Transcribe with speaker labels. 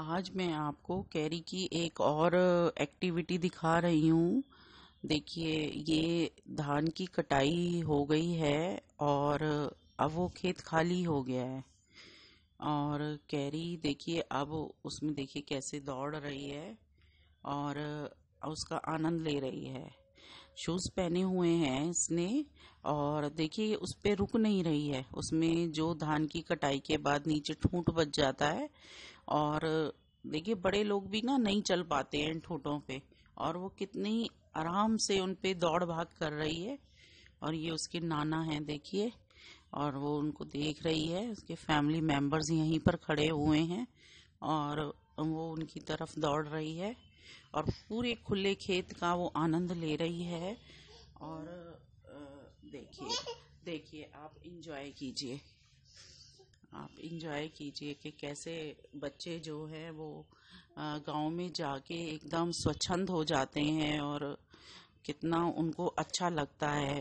Speaker 1: आज मैं आपको कैरी की एक और एक्टिविटी दिखा रही हूँ देखिए ये धान की कटाई हो गई है और अब वो खेत खाली हो गया है और कैरी देखिए अब उसमें देखिए कैसे दौड़ रही है और उसका आनंद ले रही है शूज़ पहने हुए हैं इसने और देखिए उस पर रुक नहीं रही है उसमें जो धान की कटाई के बाद नीचे ठूंठ बच जाता है और देखिए बड़े लोग भी ना नहीं चल पाते हैं ठोटों पे और वो कितनी आराम से उन पे दौड़ भाग कर रही है और ये उसके नाना हैं देखिए और वो उनको देख रही है उसके फैमिली मेम्बर्स यहीं पर खड़े हुए हैं और वो उनकी तरफ दौड़ रही है और पूरे खुले खेत का वो आनंद ले रही है और देखिए देखिए आप इंजॉय कीजिए आप इंजॉय कीजिए कि कैसे बच्चे जो है वो गांव में जाके एकदम स्वच्छंद हो जाते हैं और कितना उनको अच्छा लगता है